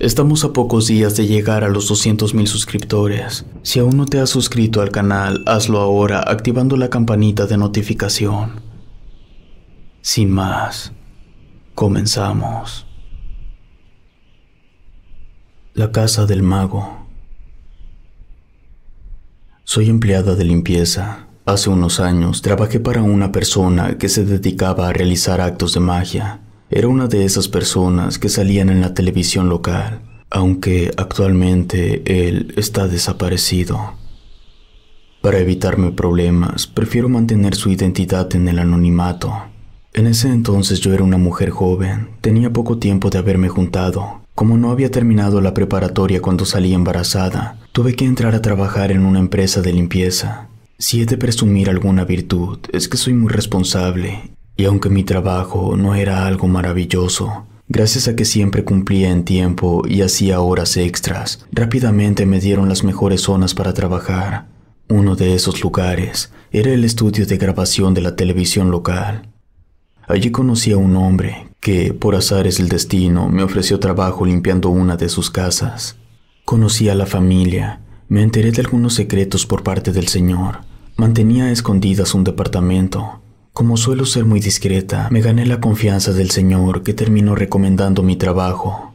Estamos a pocos días de llegar a los 200.000 suscriptores. Si aún no te has suscrito al canal, hazlo ahora activando la campanita de notificación. Sin más, comenzamos. La casa del mago. Soy empleada de limpieza. Hace unos años trabajé para una persona que se dedicaba a realizar actos de magia. Era una de esas personas que salían en la televisión local, aunque actualmente él está desaparecido. Para evitarme problemas, prefiero mantener su identidad en el anonimato. En ese entonces yo era una mujer joven, tenía poco tiempo de haberme juntado. Como no había terminado la preparatoria cuando salí embarazada, tuve que entrar a trabajar en una empresa de limpieza. Si he de presumir alguna virtud, es que soy muy responsable y aunque mi trabajo no era algo maravilloso, Gracias a que siempre cumplía en tiempo y hacía horas extras, rápidamente me dieron las mejores zonas para trabajar. Uno de esos lugares era el estudio de grabación de la televisión local. Allí conocí a un hombre que, por azares del destino, me ofreció trabajo limpiando una de sus casas. Conocí a la familia, me enteré de algunos secretos por parte del señor. Mantenía escondidas un departamento como suelo ser muy discreta, me gané la confianza del señor que terminó recomendando mi trabajo.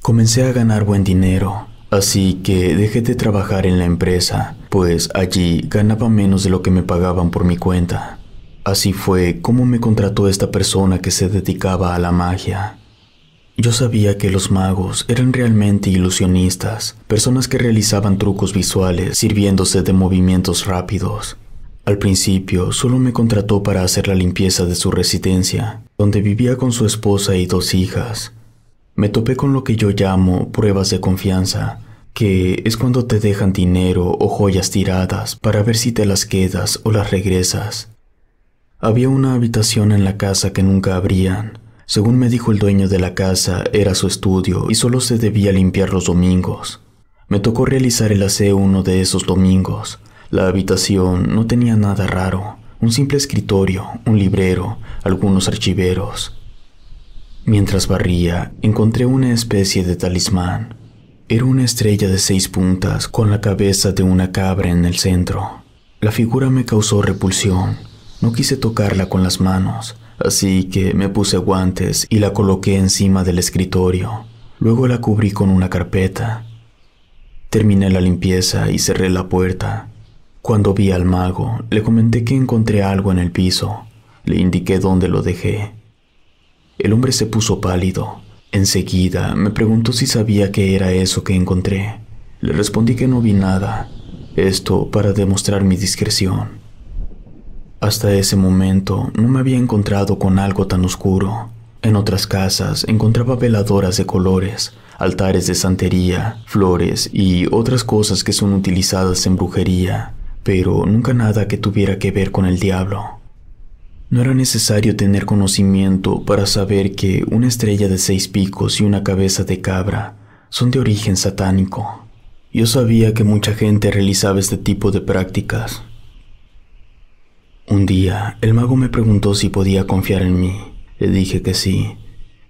Comencé a ganar buen dinero, así que dejé de trabajar en la empresa, pues allí ganaba menos de lo que me pagaban por mi cuenta. Así fue como me contrató esta persona que se dedicaba a la magia. Yo sabía que los magos eran realmente ilusionistas, personas que realizaban trucos visuales sirviéndose de movimientos rápidos, al principio solo me contrató para hacer la limpieza de su residencia, donde vivía con su esposa y dos hijas. Me topé con lo que yo llamo pruebas de confianza, que es cuando te dejan dinero o joyas tiradas para ver si te las quedas o las regresas. Había una habitación en la casa que nunca abrían. Según me dijo el dueño de la casa, era su estudio y solo se debía limpiar los domingos. Me tocó realizar el aseo uno de esos domingos, la habitación no tenía nada raro, un simple escritorio, un librero, algunos archiveros. Mientras barría, encontré una especie de talismán. Era una estrella de seis puntas con la cabeza de una cabra en el centro. La figura me causó repulsión. No quise tocarla con las manos, así que me puse guantes y la coloqué encima del escritorio. Luego la cubrí con una carpeta. Terminé la limpieza y cerré la puerta. Cuando vi al mago, le comenté que encontré algo en el piso. Le indiqué dónde lo dejé. El hombre se puso pálido. Enseguida me preguntó si sabía qué era eso que encontré. Le respondí que no vi nada. Esto para demostrar mi discreción. Hasta ese momento no me había encontrado con algo tan oscuro. En otras casas encontraba veladoras de colores, altares de santería, flores y otras cosas que son utilizadas en brujería, pero nunca nada que tuviera que ver con el diablo. No era necesario tener conocimiento para saber que una estrella de seis picos y una cabeza de cabra son de origen satánico. Yo sabía que mucha gente realizaba este tipo de prácticas. Un día, el mago me preguntó si podía confiar en mí. Le dije que sí,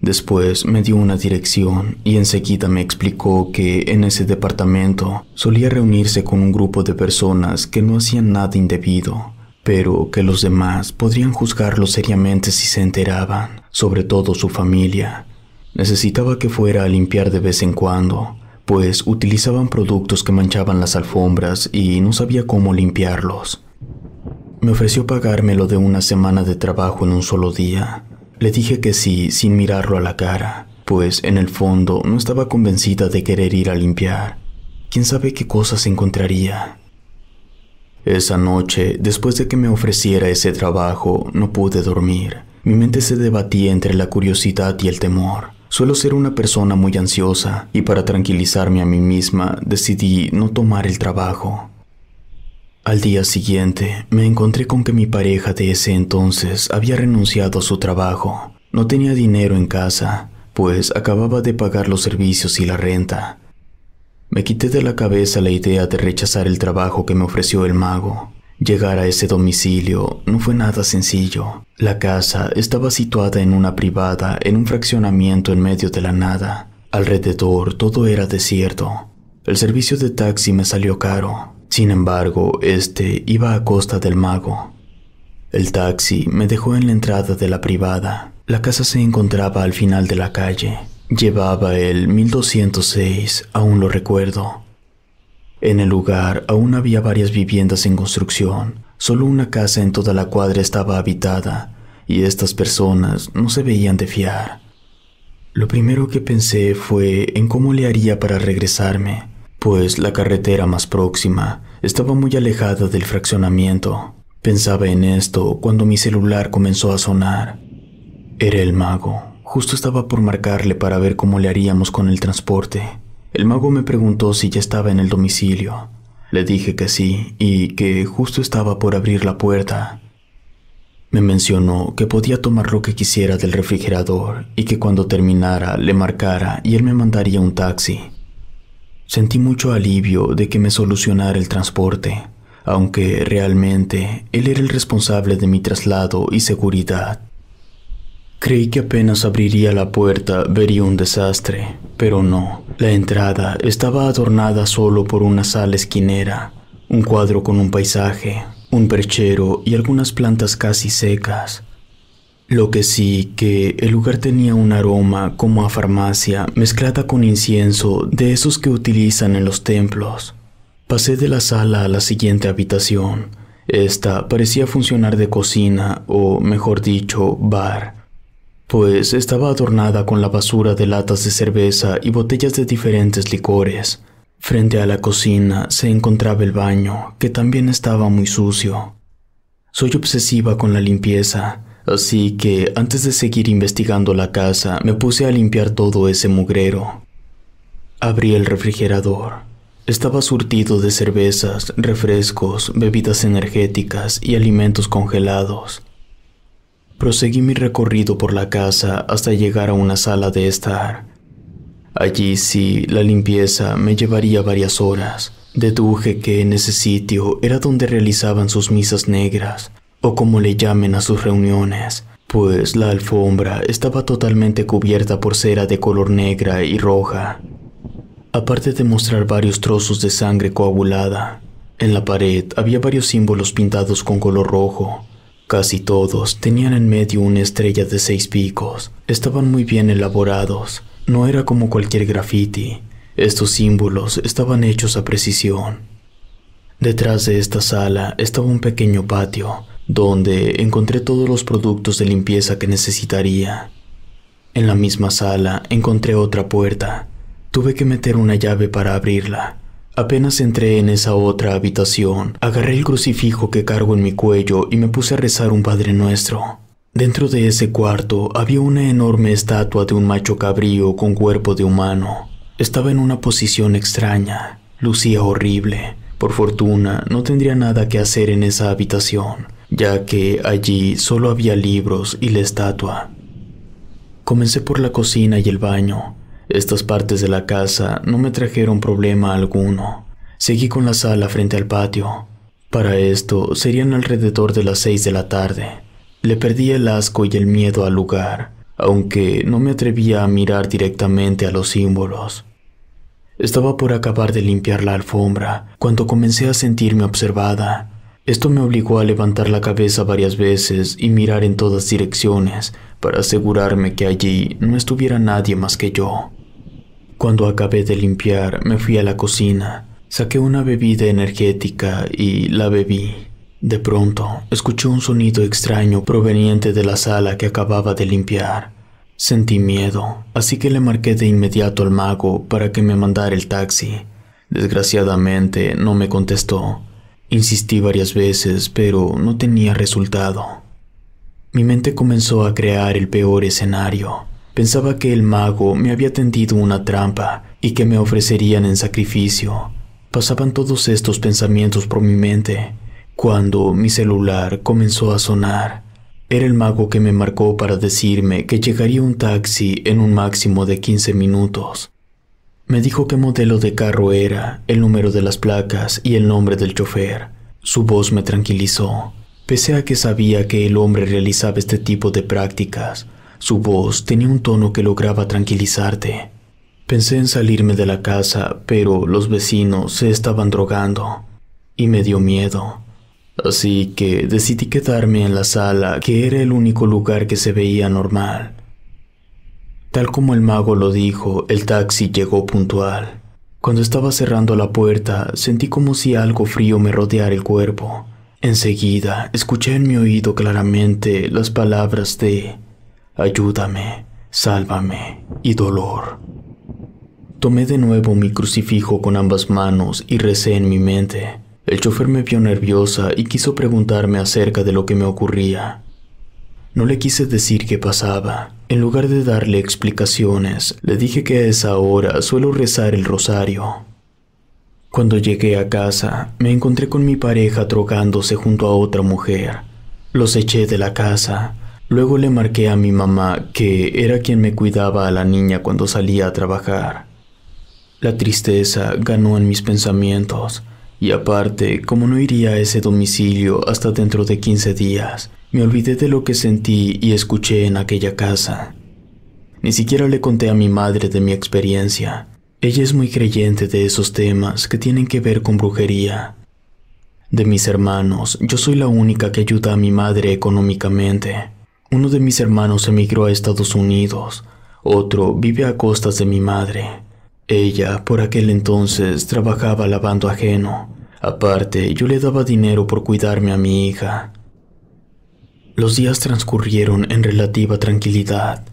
Después me dio una dirección y enseguida me explicó que en ese departamento solía reunirse con un grupo de personas que no hacían nada indebido, pero que los demás podrían juzgarlo seriamente si se enteraban, sobre todo su familia. Necesitaba que fuera a limpiar de vez en cuando, pues utilizaban productos que manchaban las alfombras y no sabía cómo limpiarlos. Me ofreció pagármelo de una semana de trabajo en un solo día, le dije que sí sin mirarlo a la cara, pues en el fondo no estaba convencida de querer ir a limpiar. ¿Quién sabe qué cosas encontraría? Esa noche, después de que me ofreciera ese trabajo, no pude dormir. Mi mente se debatía entre la curiosidad y el temor. Suelo ser una persona muy ansiosa y para tranquilizarme a mí misma decidí no tomar el trabajo. Al día siguiente, me encontré con que mi pareja de ese entonces había renunciado a su trabajo. No tenía dinero en casa, pues acababa de pagar los servicios y la renta. Me quité de la cabeza la idea de rechazar el trabajo que me ofreció el mago. Llegar a ese domicilio no fue nada sencillo. La casa estaba situada en una privada, en un fraccionamiento en medio de la nada. Alrededor todo era desierto. El servicio de taxi me salió caro, sin embargo, este iba a costa del mago. El taxi me dejó en la entrada de la privada. La casa se encontraba al final de la calle. Llevaba el 1206, aún lo recuerdo. En el lugar aún había varias viviendas en construcción. Solo una casa en toda la cuadra estaba habitada y estas personas no se veían de fiar. Lo primero que pensé fue en cómo le haría para regresarme, pues la carretera más próxima estaba muy alejada del fraccionamiento. Pensaba en esto cuando mi celular comenzó a sonar. Era el mago. Justo estaba por marcarle para ver cómo le haríamos con el transporte. El mago me preguntó si ya estaba en el domicilio. Le dije que sí y que justo estaba por abrir la puerta. Me mencionó que podía tomar lo que quisiera del refrigerador y que cuando terminara le marcara y él me mandaría un taxi. Sentí mucho alivio de que me solucionara el transporte, aunque realmente él era el responsable de mi traslado y seguridad. Creí que apenas abriría la puerta vería un desastre, pero no. La entrada estaba adornada solo por una sala esquinera, un cuadro con un paisaje, un perchero y algunas plantas casi secas. Lo que sí que el lugar tenía un aroma como a farmacia mezclada con incienso de esos que utilizan en los templos. Pasé de la sala a la siguiente habitación. Esta parecía funcionar de cocina o, mejor dicho, bar, pues estaba adornada con la basura de latas de cerveza y botellas de diferentes licores. Frente a la cocina se encontraba el baño, que también estaba muy sucio. Soy obsesiva con la limpieza, Así que antes de seguir investigando la casa, me puse a limpiar todo ese mugrero. Abrí el refrigerador. Estaba surtido de cervezas, refrescos, bebidas energéticas y alimentos congelados. Proseguí mi recorrido por la casa hasta llegar a una sala de estar. Allí sí, la limpieza me llevaría varias horas. Deduje que en ese sitio era donde realizaban sus misas negras, o como le llamen a sus reuniones, pues la alfombra estaba totalmente cubierta por cera de color negra y roja. Aparte de mostrar varios trozos de sangre coagulada, en la pared había varios símbolos pintados con color rojo. Casi todos tenían en medio una estrella de seis picos. Estaban muy bien elaborados. No era como cualquier graffiti. Estos símbolos estaban hechos a precisión. Detrás de esta sala estaba un pequeño patio, donde encontré todos los productos de limpieza que necesitaría. En la misma sala encontré otra puerta. Tuve que meter una llave para abrirla. Apenas entré en esa otra habitación, agarré el crucifijo que cargo en mi cuello y me puse a rezar un Padre Nuestro. Dentro de ese cuarto había una enorme estatua de un macho cabrío con cuerpo de humano. Estaba en una posición extraña, lucía horrible. Por fortuna, no tendría nada que hacer en esa habitación, ya que allí solo había libros y la estatua. Comencé por la cocina y el baño. Estas partes de la casa no me trajeron problema alguno. Seguí con la sala frente al patio. Para esto serían alrededor de las seis de la tarde. Le perdí el asco y el miedo al lugar, aunque no me atrevía a mirar directamente a los símbolos. Estaba por acabar de limpiar la alfombra cuando comencé a sentirme observada. Esto me obligó a levantar la cabeza varias veces y mirar en todas direcciones para asegurarme que allí no estuviera nadie más que yo. Cuando acabé de limpiar, me fui a la cocina, saqué una bebida energética y la bebí. De pronto, escuché un sonido extraño proveniente de la sala que acababa de limpiar. Sentí miedo, así que le marqué de inmediato al mago para que me mandara el taxi. Desgraciadamente, no me contestó, Insistí varias veces, pero no tenía resultado. Mi mente comenzó a crear el peor escenario. Pensaba que el mago me había tendido una trampa y que me ofrecerían en sacrificio. Pasaban todos estos pensamientos por mi mente cuando mi celular comenzó a sonar. Era el mago que me marcó para decirme que llegaría un taxi en un máximo de 15 minutos. Me dijo qué modelo de carro era, el número de las placas y el nombre del chofer. Su voz me tranquilizó. Pese a que sabía que el hombre realizaba este tipo de prácticas, su voz tenía un tono que lograba tranquilizarte. Pensé en salirme de la casa, pero los vecinos se estaban drogando y me dio miedo. Así que decidí quedarme en la sala, que era el único lugar que se veía normal. Tal como el mago lo dijo, el taxi llegó puntual. Cuando estaba cerrando la puerta, sentí como si algo frío me rodeara el cuerpo. Enseguida, escuché en mi oído claramente las palabras de ayúdame, sálvame y dolor. Tomé de nuevo mi crucifijo con ambas manos y recé en mi mente. El chofer me vio nerviosa y quiso preguntarme acerca de lo que me ocurría. No le quise decir qué pasaba. En lugar de darle explicaciones, le dije que a esa hora suelo rezar el rosario. Cuando llegué a casa, me encontré con mi pareja drogándose junto a otra mujer. Los eché de la casa. Luego le marqué a mi mamá, que era quien me cuidaba a la niña cuando salía a trabajar. La tristeza ganó en mis pensamientos, y aparte, como no iría a ese domicilio hasta dentro de 15 días, me olvidé de lo que sentí y escuché en aquella casa. Ni siquiera le conté a mi madre de mi experiencia. Ella es muy creyente de esos temas que tienen que ver con brujería. De mis hermanos, yo soy la única que ayuda a mi madre económicamente. Uno de mis hermanos emigró a Estados Unidos, otro vive a costas de mi madre. Ella, por aquel entonces, trabajaba lavando ajeno. Aparte, yo le daba dinero por cuidarme a mi hija. Los días transcurrieron en relativa tranquilidad,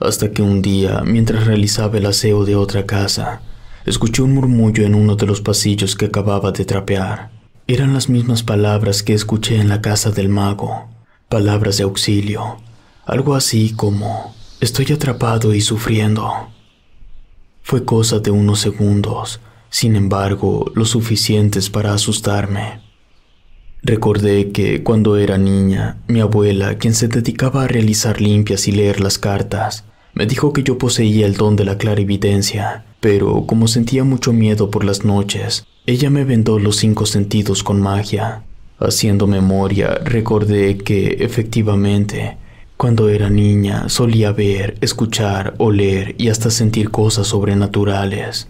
hasta que un día, mientras realizaba el aseo de otra casa, escuché un murmullo en uno de los pasillos que acababa de trapear. Eran las mismas palabras que escuché en la casa del mago, palabras de auxilio, algo así como estoy atrapado y sufriendo. Fue cosa de unos segundos, sin embargo, lo suficientes para asustarme. Recordé que cuando era niña, mi abuela, quien se dedicaba a realizar limpias y leer las cartas, me dijo que yo poseía el don de la clarividencia, pero como sentía mucho miedo por las noches, ella me vendó los cinco sentidos con magia. Haciendo memoria, recordé que, efectivamente, cuando era niña solía ver, escuchar, oler y hasta sentir cosas sobrenaturales.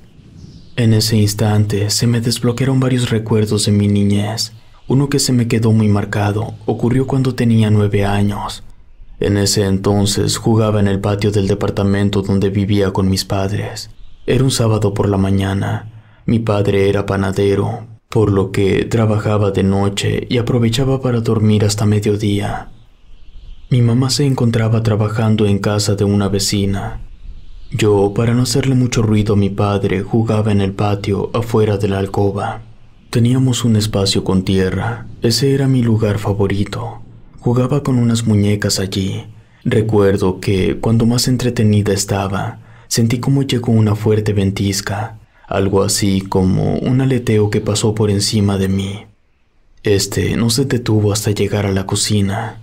En ese instante se me desbloquearon varios recuerdos de mi niñez, uno que se me quedó muy marcado ocurrió cuando tenía nueve años. En ese entonces jugaba en el patio del departamento donde vivía con mis padres. Era un sábado por la mañana. Mi padre era panadero, por lo que trabajaba de noche y aprovechaba para dormir hasta mediodía. Mi mamá se encontraba trabajando en casa de una vecina. Yo, para no hacerle mucho ruido a mi padre, jugaba en el patio afuera de la alcoba. Teníamos un espacio con tierra, ese era mi lugar favorito. Jugaba con unas muñecas allí. Recuerdo que, cuando más entretenida estaba, sentí como llegó una fuerte ventisca, algo así como un aleteo que pasó por encima de mí. Este no se detuvo hasta llegar a la cocina.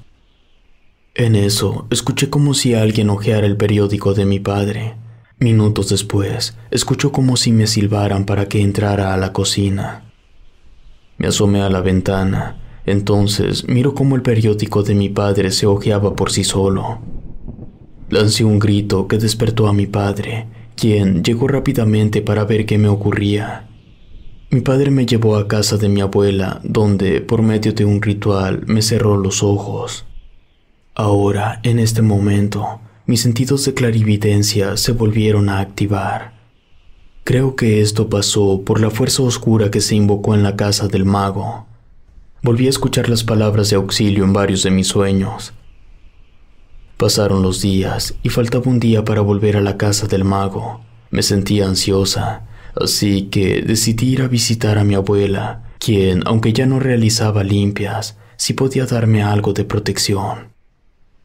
En eso, escuché como si alguien ojeara el periódico de mi padre. Minutos después, escuchó como si me silbaran para que entrara a la cocina. Me asomé a la ventana. Entonces miro cómo el periódico de mi padre se ojeaba por sí solo. Lancé un grito que despertó a mi padre, quien llegó rápidamente para ver qué me ocurría. Mi padre me llevó a casa de mi abuela, donde, por medio de un ritual, me cerró los ojos. Ahora, en este momento, mis sentidos de clarividencia se volvieron a activar. Creo que esto pasó por la fuerza oscura que se invocó en la casa del mago. Volví a escuchar las palabras de auxilio en varios de mis sueños. Pasaron los días y faltaba un día para volver a la casa del mago. Me sentía ansiosa, así que decidí ir a visitar a mi abuela, quien, aunque ya no realizaba limpias, sí podía darme algo de protección.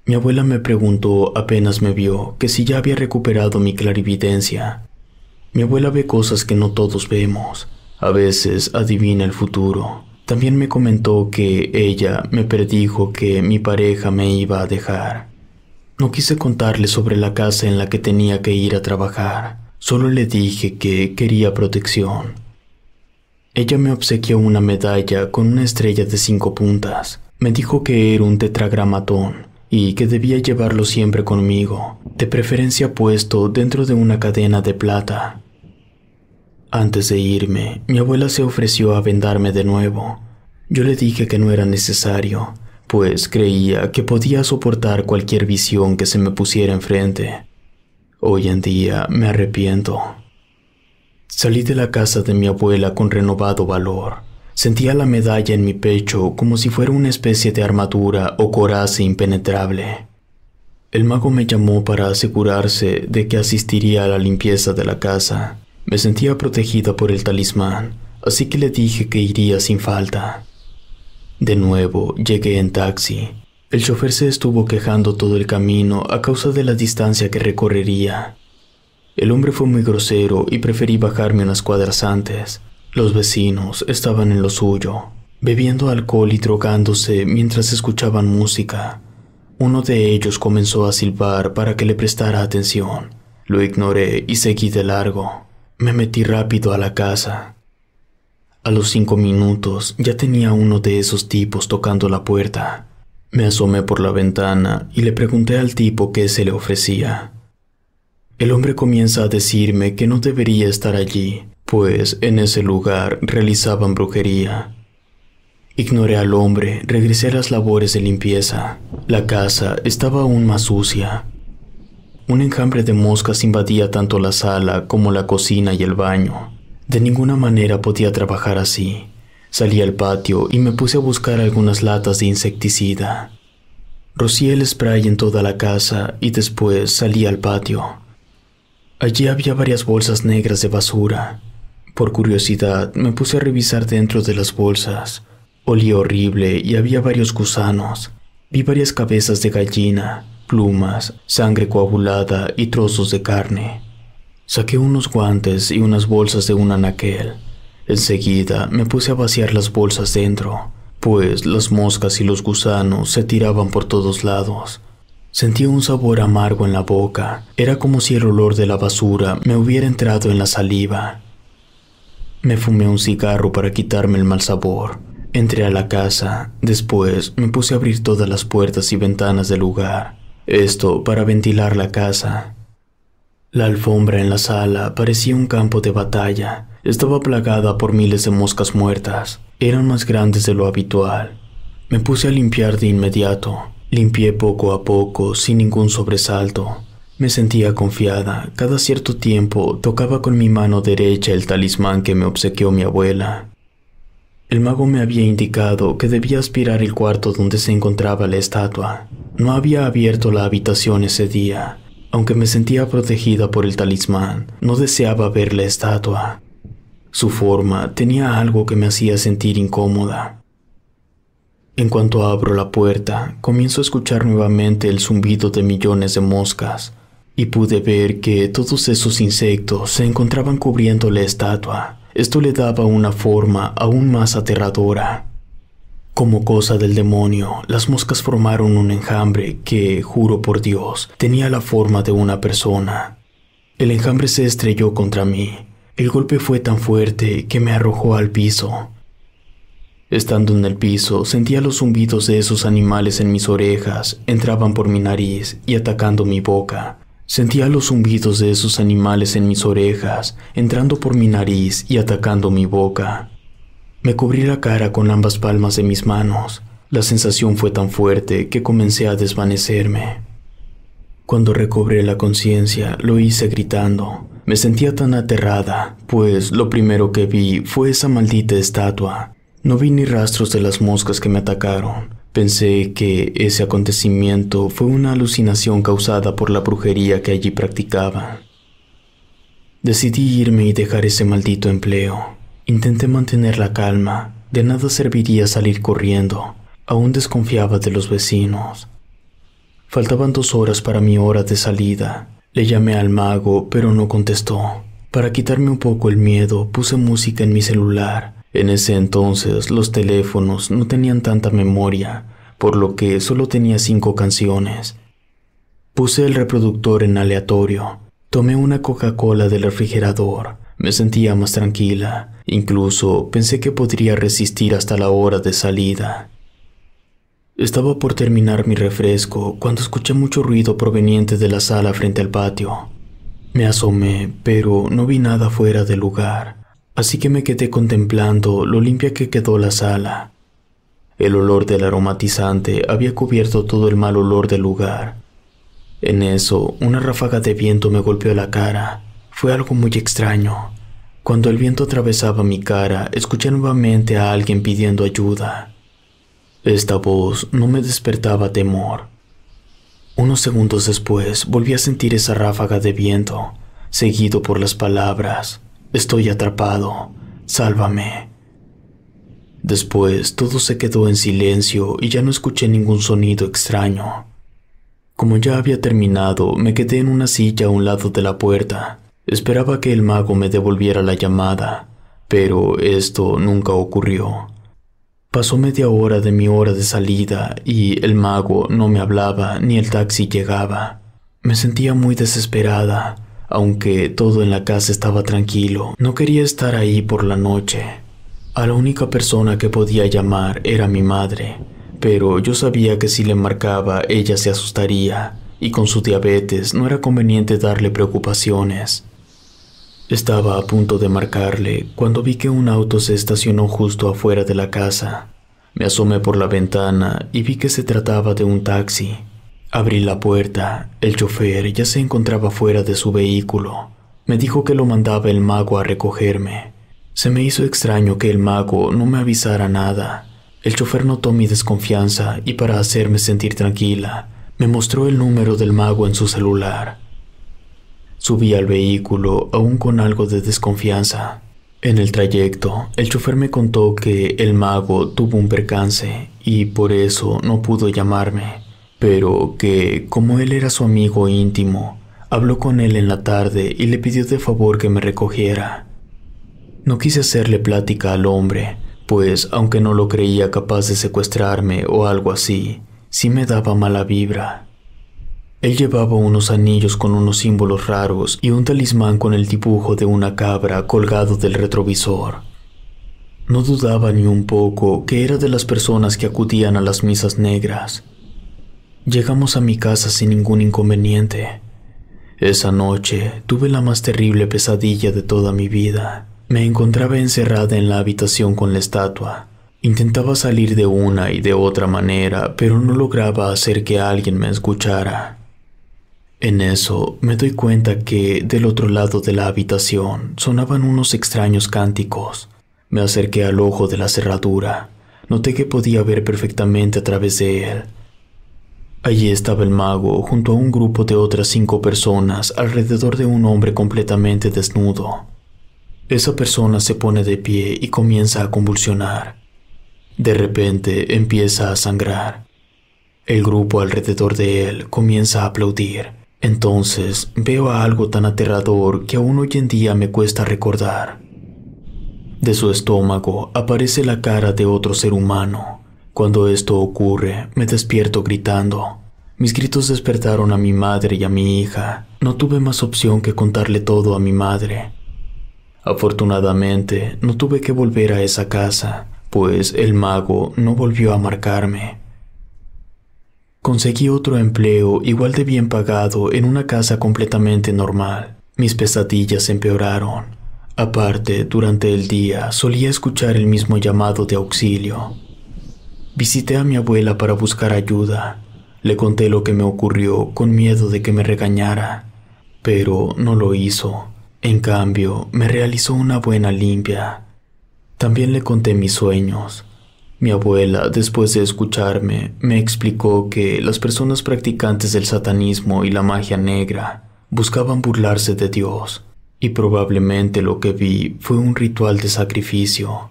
Mi abuela me preguntó apenas me vio que si ya había recuperado mi clarividencia, mi abuela ve cosas que no todos vemos. A veces adivina el futuro. También me comentó que ella me predijo que mi pareja me iba a dejar. No quise contarle sobre la casa en la que tenía que ir a trabajar. Solo le dije que quería protección. Ella me obsequió una medalla con una estrella de cinco puntas. Me dijo que era un tetragramatón y que debía llevarlo siempre conmigo, de preferencia puesto dentro de una cadena de plata. Antes de irme, mi abuela se ofreció a vendarme de nuevo. Yo le dije que no era necesario, pues creía que podía soportar cualquier visión que se me pusiera enfrente. Hoy en día me arrepiento. Salí de la casa de mi abuela con renovado valor. Sentía la medalla en mi pecho como si fuera una especie de armadura o coraza impenetrable. El mago me llamó para asegurarse de que asistiría a la limpieza de la casa. Me sentía protegida por el talismán, así que le dije que iría sin falta. De nuevo, llegué en taxi. El chofer se estuvo quejando todo el camino a causa de la distancia que recorrería. El hombre fue muy grosero y preferí bajarme unas cuadras antes. Los vecinos estaban en lo suyo, bebiendo alcohol y drogándose mientras escuchaban música. Uno de ellos comenzó a silbar para que le prestara atención. Lo ignoré y seguí de largo. Me metí rápido a la casa. A los cinco minutos ya tenía uno de esos tipos tocando la puerta. Me asomé por la ventana y le pregunté al tipo qué se le ofrecía. El hombre comienza a decirme que no debería estar allí, pues en ese lugar realizaban brujería. Ignoré al hombre, regresé a las labores de limpieza. La casa estaba aún más sucia, un enjambre de moscas invadía tanto la sala como la cocina y el baño. De ninguna manera podía trabajar así. Salí al patio y me puse a buscar algunas latas de insecticida. Rocié el spray en toda la casa y después salí al patio. Allí había varias bolsas negras de basura. Por curiosidad me puse a revisar dentro de las bolsas. Olía horrible y había varios gusanos. Vi varias cabezas de gallina, plumas, sangre coagulada y trozos de carne. Saqué unos guantes y unas bolsas de un anaquel. Enseguida me puse a vaciar las bolsas dentro, pues las moscas y los gusanos se tiraban por todos lados. Sentí un sabor amargo en la boca. Era como si el olor de la basura me hubiera entrado en la saliva. Me fumé un cigarro para quitarme el mal sabor. Entré a la casa. Después me puse a abrir todas las puertas y ventanas del lugar. Esto para ventilar la casa. La alfombra en la sala parecía un campo de batalla. Estaba plagada por miles de moscas muertas. Eran más grandes de lo habitual. Me puse a limpiar de inmediato. Limpié poco a poco, sin ningún sobresalto. Me sentía confiada. Cada cierto tiempo tocaba con mi mano derecha el talismán que me obsequió mi abuela. El mago me había indicado que debía aspirar el cuarto donde se encontraba la estatua. No había abierto la habitación ese día. Aunque me sentía protegida por el talismán, no deseaba ver la estatua. Su forma tenía algo que me hacía sentir incómoda. En cuanto abro la puerta, comienzo a escuchar nuevamente el zumbido de millones de moscas, y pude ver que todos esos insectos se encontraban cubriendo la estatua. Esto le daba una forma aún más aterradora. Como cosa del demonio, las moscas formaron un enjambre que, juro por Dios, tenía la forma de una persona. El enjambre se estrelló contra mí. El golpe fue tan fuerte que me arrojó al piso. Estando en el piso, sentía los zumbidos de esos animales en mis orejas, entraban por mi nariz y atacando mi boca. Sentía los zumbidos de esos animales en mis orejas, entrando por mi nariz y atacando mi boca. Me cubrí la cara con ambas palmas de mis manos. La sensación fue tan fuerte que comencé a desvanecerme. Cuando recobré la conciencia, lo hice gritando. Me sentía tan aterrada, pues lo primero que vi fue esa maldita estatua. No vi ni rastros de las moscas que me atacaron, Pensé que ese acontecimiento fue una alucinación causada por la brujería que allí practicaba. Decidí irme y dejar ese maldito empleo. Intenté mantener la calma, de nada serviría salir corriendo, aún desconfiaba de los vecinos. Faltaban dos horas para mi hora de salida. Le llamé al mago, pero no contestó. Para quitarme un poco el miedo, puse música en mi celular en ese entonces los teléfonos no tenían tanta memoria, por lo que solo tenía cinco canciones. Puse el reproductor en aleatorio, tomé una Coca-Cola del refrigerador, me sentía más tranquila, incluso pensé que podría resistir hasta la hora de salida. Estaba por terminar mi refresco cuando escuché mucho ruido proveniente de la sala frente al patio. Me asomé, pero no vi nada fuera del lugar así que me quedé contemplando lo limpia que quedó la sala. El olor del aromatizante había cubierto todo el mal olor del lugar. En eso, una ráfaga de viento me golpeó la cara. Fue algo muy extraño. Cuando el viento atravesaba mi cara, escuché nuevamente a alguien pidiendo ayuda. Esta voz no me despertaba temor. Unos segundos después volví a sentir esa ráfaga de viento, seguido por las palabras Estoy atrapado. Sálvame. Después todo se quedó en silencio y ya no escuché ningún sonido extraño. Como ya había terminado, me quedé en una silla a un lado de la puerta. Esperaba que el mago me devolviera la llamada, pero esto nunca ocurrió. Pasó media hora de mi hora de salida y el mago no me hablaba ni el taxi llegaba. Me sentía muy desesperada. Aunque todo en la casa estaba tranquilo, no quería estar ahí por la noche. A la única persona que podía llamar era mi madre, pero yo sabía que si le marcaba ella se asustaría, y con su diabetes no era conveniente darle preocupaciones. Estaba a punto de marcarle cuando vi que un auto se estacionó justo afuera de la casa. Me asomé por la ventana y vi que se trataba de un taxi. Abrí la puerta. El chofer ya se encontraba fuera de su vehículo. Me dijo que lo mandaba el mago a recogerme. Se me hizo extraño que el mago no me avisara nada. El chofer notó mi desconfianza y para hacerme sentir tranquila, me mostró el número del mago en su celular. Subí al vehículo aún con algo de desconfianza. En el trayecto, el chofer me contó que el mago tuvo un percance y por eso no pudo llamarme pero que, como él era su amigo íntimo, habló con él en la tarde y le pidió de favor que me recogiera. No quise hacerle plática al hombre, pues aunque no lo creía capaz de secuestrarme o algo así, sí me daba mala vibra. Él llevaba unos anillos con unos símbolos raros y un talismán con el dibujo de una cabra colgado del retrovisor. No dudaba ni un poco que era de las personas que acudían a las misas negras, Llegamos a mi casa sin ningún inconveniente. Esa noche tuve la más terrible pesadilla de toda mi vida. Me encontraba encerrada en la habitación con la estatua. Intentaba salir de una y de otra manera, pero no lograba hacer que alguien me escuchara. En eso me doy cuenta que del otro lado de la habitación sonaban unos extraños cánticos. Me acerqué al ojo de la cerradura. Noté que podía ver perfectamente a través de él Allí estaba el mago junto a un grupo de otras cinco personas alrededor de un hombre completamente desnudo. Esa persona se pone de pie y comienza a convulsionar. De repente empieza a sangrar. El grupo alrededor de él comienza a aplaudir. Entonces veo a algo tan aterrador que aún hoy en día me cuesta recordar. De su estómago aparece la cara de otro ser humano, cuando esto ocurre, me despierto gritando. Mis gritos despertaron a mi madre y a mi hija. No tuve más opción que contarle todo a mi madre. Afortunadamente, no tuve que volver a esa casa, pues el mago no volvió a marcarme. Conseguí otro empleo igual de bien pagado en una casa completamente normal. Mis pesadillas empeoraron. Aparte, durante el día solía escuchar el mismo llamado de auxilio. Visité a mi abuela para buscar ayuda. Le conté lo que me ocurrió con miedo de que me regañara, pero no lo hizo. En cambio, me realizó una buena limpia. También le conté mis sueños. Mi abuela, después de escucharme, me explicó que las personas practicantes del satanismo y la magia negra buscaban burlarse de Dios, y probablemente lo que vi fue un ritual de sacrificio.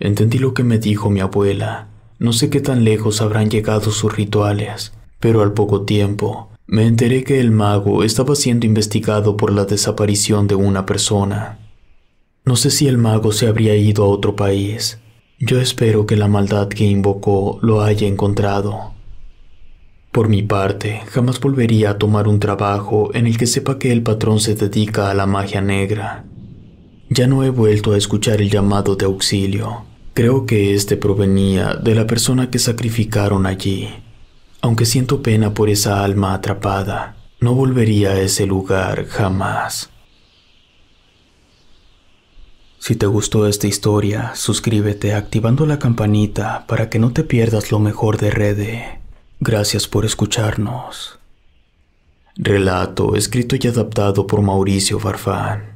Entendí lo que me dijo mi abuela, no sé qué tan lejos habrán llegado sus rituales, pero al poco tiempo me enteré que el mago estaba siendo investigado por la desaparición de una persona. No sé si el mago se habría ido a otro país. Yo espero que la maldad que invocó lo haya encontrado. Por mi parte, jamás volvería a tomar un trabajo en el que sepa que el patrón se dedica a la magia negra. Ya no he vuelto a escuchar el llamado de auxilio. Creo que este provenía de la persona que sacrificaron allí. Aunque siento pena por esa alma atrapada, no volvería a ese lugar jamás. Si te gustó esta historia, suscríbete activando la campanita para que no te pierdas lo mejor de Rede. Gracias por escucharnos. Relato escrito y adaptado por Mauricio Farfán.